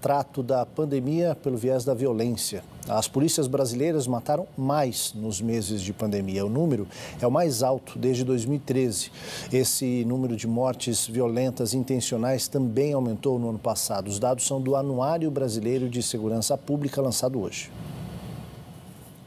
Trato da pandemia pelo viés da violência. As polícias brasileiras mataram mais nos meses de pandemia. O número é o mais alto desde 2013. Esse número de mortes violentas intencionais também aumentou no ano passado. Os dados são do Anuário Brasileiro de Segurança Pública, lançado hoje.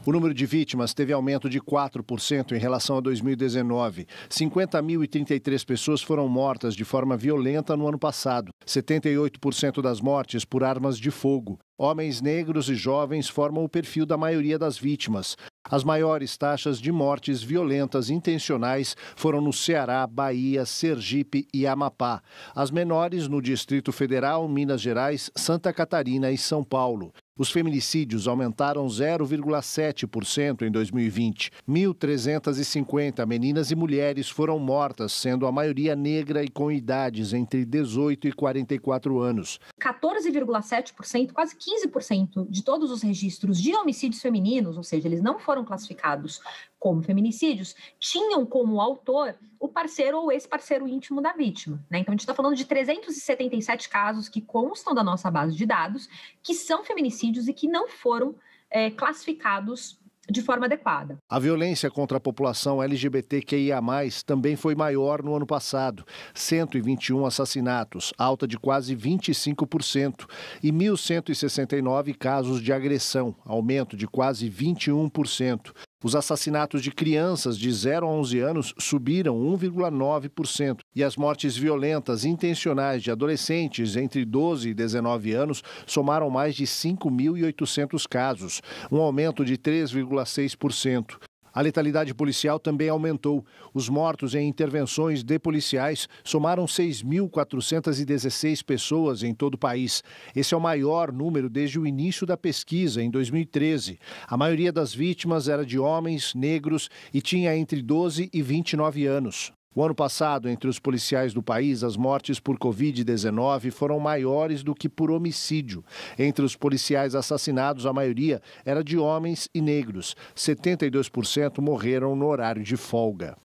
O número de vítimas teve aumento de 4% em relação a 2019. 50.033 pessoas foram mortas de forma violenta no ano passado, 78% das mortes por armas de fogo. Homens negros e jovens formam o perfil da maioria das vítimas. As maiores taxas de mortes violentas intencionais foram no Ceará, Bahia, Sergipe e Amapá. As menores no Distrito Federal, Minas Gerais, Santa Catarina e São Paulo. Os feminicídios aumentaram 0,7% em 2020. 1.350 meninas e mulheres foram mortas, sendo a maioria negra e com idades entre 18 e 44 anos. 14,7%, quase 15% de todos os registros de homicídios femininos, ou seja, eles não foram classificados como feminicídios, tinham como autor o parceiro ou ex-parceiro íntimo da vítima. Né? Então, a gente está falando de 377 casos que constam da nossa base de dados, que são feminicídios homicídios e que não foram é, classificados de forma adequada. A violência contra a população LGBTQIA+, também foi maior no ano passado, 121 assassinatos, alta de quase 25%, e 1.169 casos de agressão, aumento de quase 21%. Os assassinatos de crianças de 0 a 11 anos subiram 1,9% e as mortes violentas intencionais de adolescentes entre 12 e 19 anos somaram mais de 5.800 casos, um aumento de 3,6%. A letalidade policial também aumentou. Os mortos em intervenções de policiais somaram 6.416 pessoas em todo o país. Esse é o maior número desde o início da pesquisa, em 2013. A maioria das vítimas era de homens, negros e tinha entre 12 e 29 anos. O ano passado, entre os policiais do país, as mortes por Covid-19 foram maiores do que por homicídio. Entre os policiais assassinados, a maioria era de homens e negros. 72% morreram no horário de folga.